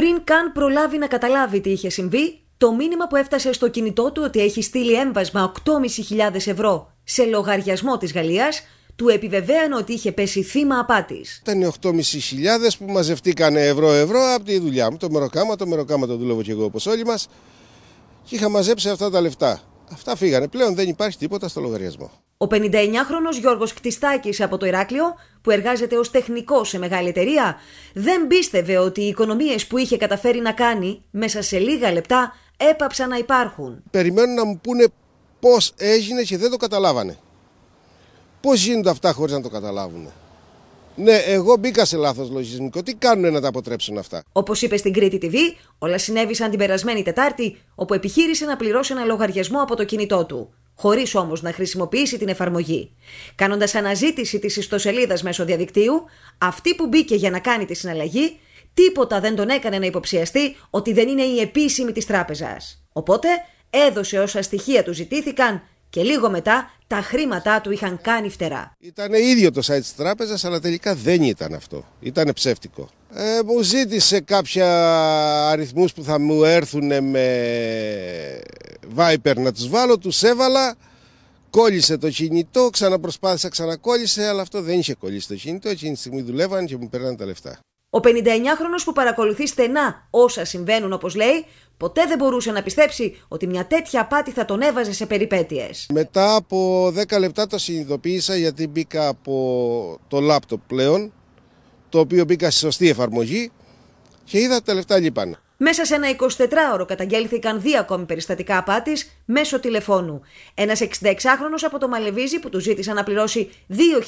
Πριν καν προλάβει να καταλάβει τι είχε συμβεί, το μήνυμα που έφτασε στο κινητό του ότι έχει στείλει έμβασμα 8.500 ευρώ σε λογαριασμό της Γαλλίας του επιβεβαίωνε ότι είχε πέσει θύμα απάτης. Ήταν 8.500 που μαζευτήκανε ευρώ-ευρώ από τη δουλειά μου. Το μεροκάμα, το μεροκάμα το δούλευω και εγώ όπως όλοι μας. Και είχα μαζέψει αυτά τα λεφτά. Αυτά φύγανε. Πλέον δεν υπάρχει τίποτα στο λογαριασμό. Ο 59 χρονο Γιώργος Κτιστάκης από το Ηράκλειο, που εργάζεται ως τεχνικός σε μεγάλη εταιρεία, δεν πίστευε ότι οι οικονομίες που είχε καταφέρει να κάνει μέσα σε λίγα λεπτά έπαψαν να υπάρχουν. Περιμένουν να μου πούνε πώς έγινε και δεν το καταλάβανε. Πώς γίνονται αυτά χωρίς να το καταλάβουν. Ναι, εγώ μπήκα σε λάθος λογισμικό. Τι κάνουν να τα αποτρέψουν αυτά. Όπως είπε στην Κρήτη TV, όλα συνέβησαν την περασμένη Τετάρτη, όπου επιχείρησε να πληρώσει ένα λογαριασμό από το κινητό του χωρίς όμως να χρησιμοποιήσει την εφαρμογή. Κάνοντας αναζήτηση της ιστοσελίδας μέσω διαδικτύου, αυτή που μπήκε για να κάνει τη συναλλαγή, τίποτα δεν τον έκανε να υποψιαστεί ότι δεν είναι η επίσημη της τράπεζας. Οπότε έδωσε όσα στοιχεία του ζητήθηκαν και λίγο μετά τα χρήματά του είχαν κάνει φτερά. Ήταν ίδιο το site της τράπεζας, αλλά τελικά δεν ήταν αυτό. Ήταν ψεύτικο. Ε, μου ζήτησε κάποια αριθμούς που θα μου έρθουν με Viper να τους βάλω, τους έβαλα, κόλλησε το κινητό, ξαναπροσπάθησα, ξανακόλλησε, αλλά αυτό δεν είχε κολλήσει το κινητό, εκείνη τη στιγμή δουλεύαν και μου παίρναν τα λεφτά. Ο 59χρονο που παρακολουθεί στενά όσα συμβαίνουν, όπως λέει, ποτέ δεν μπορούσε να πιστέψει ότι μια τέτοια απάτη θα τον έβαζε σε περιπέτειες. Μετά από 10 λεπτά το συνειδητοποίησα γιατί μπήκα από το λάπτοπ πλέον, το οποίο μπήκα στη σωστή εφαρμογή και είδα τα λεφτά λείπανε. Μέσα σε ένα 24ωρο καταγγέλθηκαν δύο ακόμη περιστατικά απάτης μέσω τηλεφώνου. Ένας 66χρονο από το Μαλεβίζη που του ζήτησαν να πληρώσει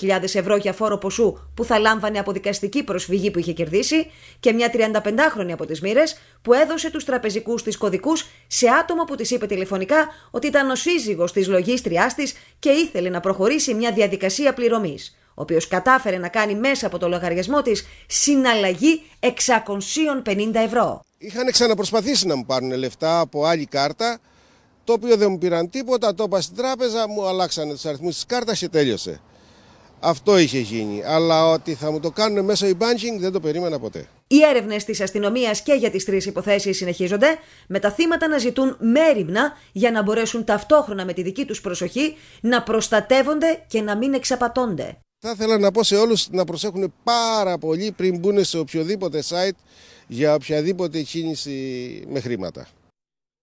2.000 ευρώ για φόρο ποσού που θα λάμβανε από δικαστική προσφυγή που είχε κερδίσει και μια 35χρονη από τις Μύρε που έδωσε τους τραπεζικούς της κωδικούς σε άτομο που της είπε τηλεφωνικά ότι ήταν ο σύζυγος της λογίστριάς της και ήθελε να προχωρήσει μια διαδικασία πληρωμής ο οποίος κατάφερε να κάνει μέσα από το λογαριασμό της συναλλαγή 650 ευρώ. Είχαν ξαναπροσπαθήσει να μου πάρουν λεφτά από άλλη κάρτα, το οποίο δεν μου πήραν τίποτα, το είπα στην τράπεζα, μου αλλάξανε τους αριθμούς της κάρτας και τέλειωσε. Αυτό είχε γίνει. Αλλά ότι θα μου το κάνουν μέσω e-banking δεν το περίμενα ποτέ. Οι έρευνες της αστυνομίας και για τις τρεις υποθέσεις συνεχίζονται, με τα θύματα να ζητούν μέρημνα για να μπορέσουν ταυτόχρονα με τη δική τους προσοχή να προστατεύονται και να μην εξαπατώνται. Θα ήθελα να πω σε όλους να προσέχουν πάρα πολύ πριν μπουν σε οποιοδήποτε site για οποιαδήποτε κίνηση με χρήματα.